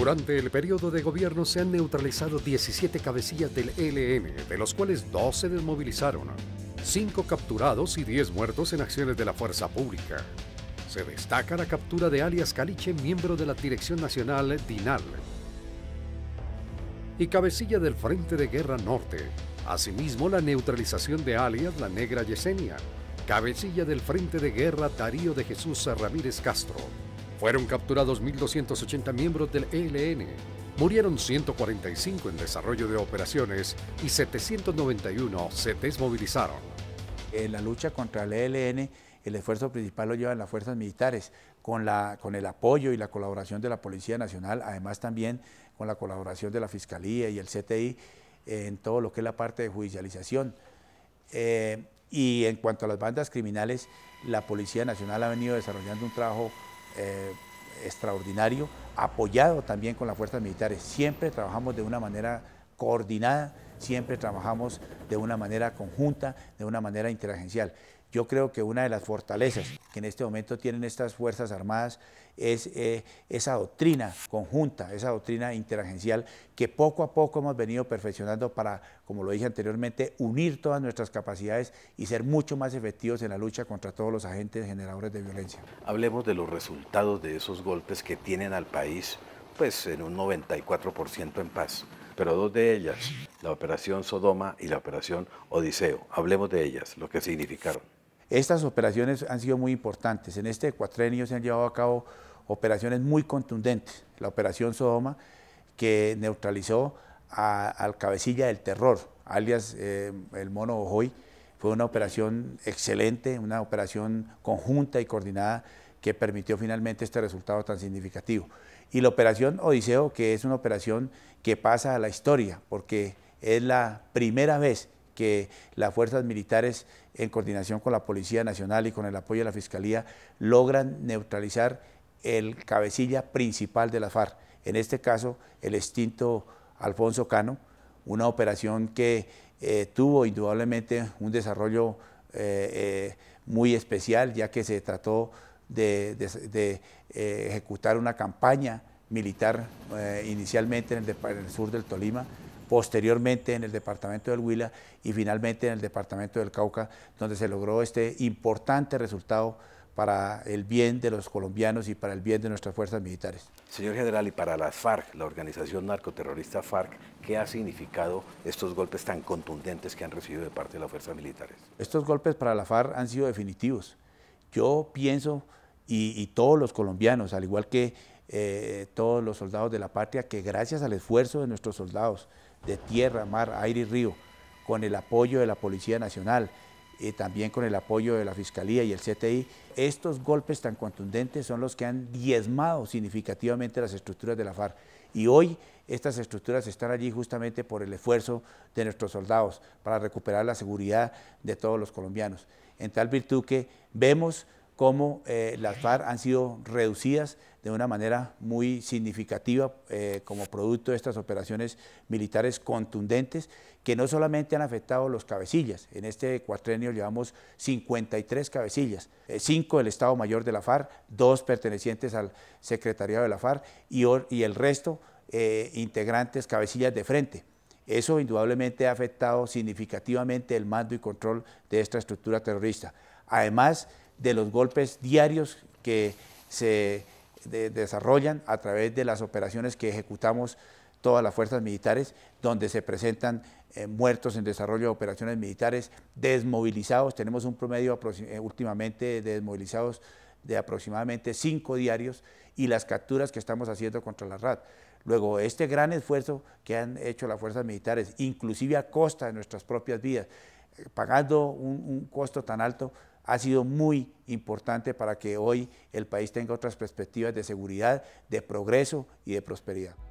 Durante el periodo de gobierno se han neutralizado 17 cabecillas del ELN, de los cuales 12 se desmovilizaron, 5 capturados y 10 muertos en acciones de la fuerza pública. Se destaca la captura de alias Caliche, miembro de la Dirección Nacional DINAL, y cabecilla del Frente de Guerra Norte. Asimismo, la neutralización de alias La Negra Yesenia, cabecilla del Frente de Guerra Darío de Jesús Ramírez Castro, fueron capturados 1.280 miembros del ELN. Murieron 145 en desarrollo de operaciones y 791 se desmovilizaron. En eh, la lucha contra el ELN, el esfuerzo principal lo llevan las fuerzas militares, con, la, con el apoyo y la colaboración de la Policía Nacional, además también con la colaboración de la Fiscalía y el CTI eh, en todo lo que es la parte de judicialización. Eh, y en cuanto a las bandas criminales, la Policía Nacional ha venido desarrollando un trabajo eh, extraordinario, apoyado también con las fuerzas militares. Siempre trabajamos de una manera coordinada, siempre trabajamos de una manera conjunta, de una manera interagencial. Yo creo que una de las fortalezas que en este momento tienen estas Fuerzas Armadas es eh, esa doctrina conjunta, esa doctrina interagencial que poco a poco hemos venido perfeccionando para, como lo dije anteriormente, unir todas nuestras capacidades y ser mucho más efectivos en la lucha contra todos los agentes generadores de violencia. Hablemos de los resultados de esos golpes que tienen al país pues en un 94% en paz, pero dos de ellas, la operación Sodoma y la operación Odiseo. Hablemos de ellas, lo que significaron. Estas operaciones han sido muy importantes. En este cuatrenio se han llevado a cabo operaciones muy contundentes. La operación Sodoma, que neutralizó al cabecilla del terror, alias eh, el mono Ojoy, fue una operación excelente, una operación conjunta y coordinada que permitió finalmente este resultado tan significativo. Y la operación Odiseo, que es una operación que pasa a la historia, porque es la primera vez que las fuerzas militares, en coordinación con la Policía Nacional y con el apoyo de la Fiscalía, logran neutralizar el cabecilla principal de la FARC, en este caso el extinto Alfonso Cano, una operación que eh, tuvo indudablemente un desarrollo eh, eh, muy especial, ya que se trató de, ejecutar una campaña militar inicialmente en el sur del Tolima, posteriormente en el departamento del Huila y finalmente en el departamento del Cauca, donde se logró este importante resultado para el bien de los colombianos y para el bien de nuestras fuerzas militares. Señor general, y para la FARC, la organización narcoterrorista FARC, ¿qué ha significado estos golpes tan contundentes que han recibido de parte de las fuerzas militares? Estos golpes para la FARC han sido definitivos. Yo pienso, y, todos los colombianos, al igual que eh, todos los soldados de la patria, que gracias al esfuerzo de nuestros soldados, de tierra, mar, aire y río, con el apoyo de la Policía Nacional, y eh, también con el apoyo de la Fiscalía y el CTI. Estos golpes tan contundentes son los que han diezmado significativamente las estructuras de la FARC. Y hoy estas estructuras están allí justamente por el esfuerzo de nuestros soldados para recuperar la seguridad de todos los colombianos. En tal virtud que vemos cómo eh, las FARC han sido reducidas de una manera muy significativa eh, como producto de estas operaciones militares contundentes que no solamente han afectado los cabecillas, en este cuatrenio llevamos 53 cabecillas, 5 eh, del Estado Mayor de la FARC, dos pertenecientes al Secretariado de la FARC y, el resto integrantes, cabecillas de frente. Eso indudablemente ha afectado significativamente el mando y control de esta estructura terrorista. Además, de los golpes diarios que se desarrollan a través de las operaciones que ejecutamos todas las fuerzas militares, donde se presentan eh, muertos en desarrollo de operaciones militares, desmovilizados. Tenemos un promedio eh, últimamente desmovilizados de aproximadamente cinco diarios y las capturas que estamos haciendo contra la RAD, Luego, este gran esfuerzo que han hecho las fuerzas militares, inclusive a costa de nuestras propias vidas, eh, pagando un costo tan alto, ha sido muy importante para que hoy el país tenga otras perspectivas de seguridad, de progreso y de prosperidad.